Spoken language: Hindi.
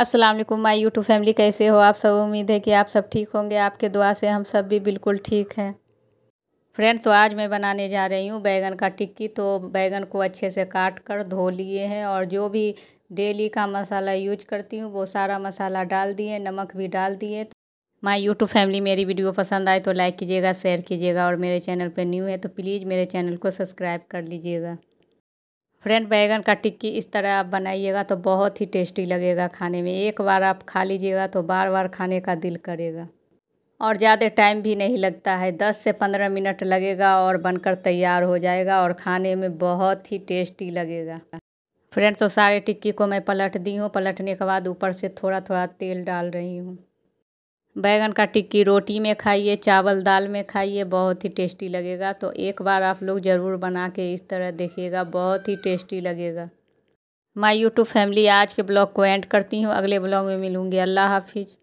अस्सलाम वालेकुम माय यूट्यूब फैमिली कैसे हो आप सब उम्मीद है कि आप सब ठीक होंगे आपके दुआ से हम सब भी बिल्कुल ठीक हैं फ्रेंड्स तो आज मैं बनाने जा रही हूँ बैगन का टिक्की तो बैगन को अच्छे से काट कर धो लिए हैं और जो भी डेली का मसाला यूज करती हूँ वो सारा मसाला डाल दिए नमक भी डाल दिए तो माई यूट्यूब फैमिली मेरी वीडियो पसंद आए तो लाइक कीजिएगा शेयर कीजिएगा और मेरे चैनल पर न्यू है तो प्लीज़ मेरे चैनल को सब्सक्राइब कर लीजिएगा फ्रेंड बैगन का टिक्की इस तरह आप बनाइएगा तो बहुत ही टेस्टी लगेगा खाने में एक बार आप खा लीजिएगा तो बार बार खाने का दिल करेगा और ज़्यादा टाइम भी नहीं लगता है दस से पंद्रह मिनट लगेगा और बनकर तैयार हो जाएगा और खाने में बहुत ही टेस्टी लगेगा फ्रेंड्स तो सारे टिक्की को मैं पलट दी हूँ पलटने के बाद ऊपर से थोड़ा थोड़ा तेल डाल रही हूँ बैंगन का टिक्की रोटी में खाइए चावल दाल में खाइए बहुत ही टेस्टी लगेगा तो एक बार आप लोग ज़रूर बना के इस तरह देखिएगा बहुत ही टेस्टी लगेगा माय यूट्यूब फैमिली आज के ब्लॉग को एंड करती हूँ अगले ब्लॉग में मिलूँगी अल्लाह हाफिज़